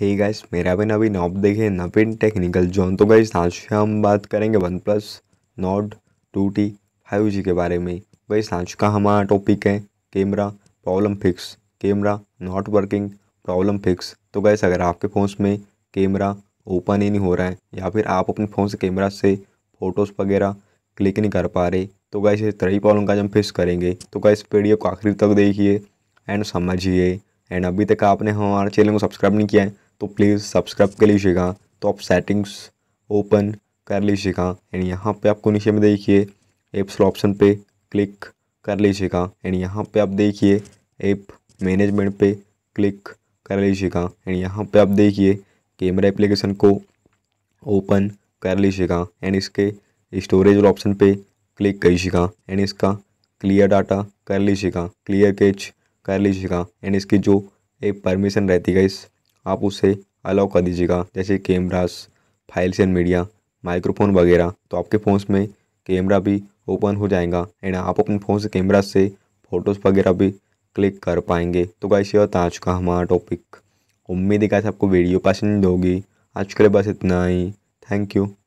hey guys मेरा भी नवीन आप देखे नवीन टेक्निकल जोन तो गाइस आज से हम बात करेंगे one plus Nord two T five G के बारे में वही आज का हमारा टॉपिक है camera problem fix camera not working problem fix तो गैस अगर आपके फ़ोन में कैमरा ओपन ही नहीं हो रहा है या फिर आप अपने फ़ोन से कैमरा से फ़ोटोज़ वगैरह क्लिक नहीं कर पा रहे तो गैस इस तरह ही प्रॉब्लम का जब फिक्स करेंगे तो गैस वीडियो को आखिरी तक देखिए एंड समझिए एंड अभी तक आपने हमारे चैनल को सब्सक्राइब नहीं किया है तो प्लीज़ सब्सक्राइब कर लीजिएगा तो आप सेटिंग्स ओपन कर लीजिएगा एंड यहाँ पे आपको नीचे में देखिए एप्स ऑप्शन पे क्लिक कर लीजिएगा एंड यहाँ पे आप देखिए ऐप मैनेजमेंट पे क्लिक कर लीजिएगा एंड यहाँ पे आप देखिए कैमरा एप्लीकेशन को ओपन कर लीजिएगा एंड इसके स्टोरेज ऑप्शन पे क्लिक करिएगा एंड इसका क्लियर डाटा कर लीजिएगा क्लियर कैच कर लीजिएगा एंड इसकी जो एप परमिशन रहती है इस आप उसे अलाउ कर दीजिएगा जैसे cameras files and media microphone वगैरह तो आपके फ़ोन में कैमरा भी ओपन हो जाएगा एंड आप अपने फ़ोन से कैमरा से फ़ोटोज़ वगैरह भी क्लिक कर पाएंगे तो गाइस यह था आज का हमारा टॉपिक उम्मीद है गाइस आपको वीडियो पसंद होगी आज के लिए बस इतना ही थैंक यू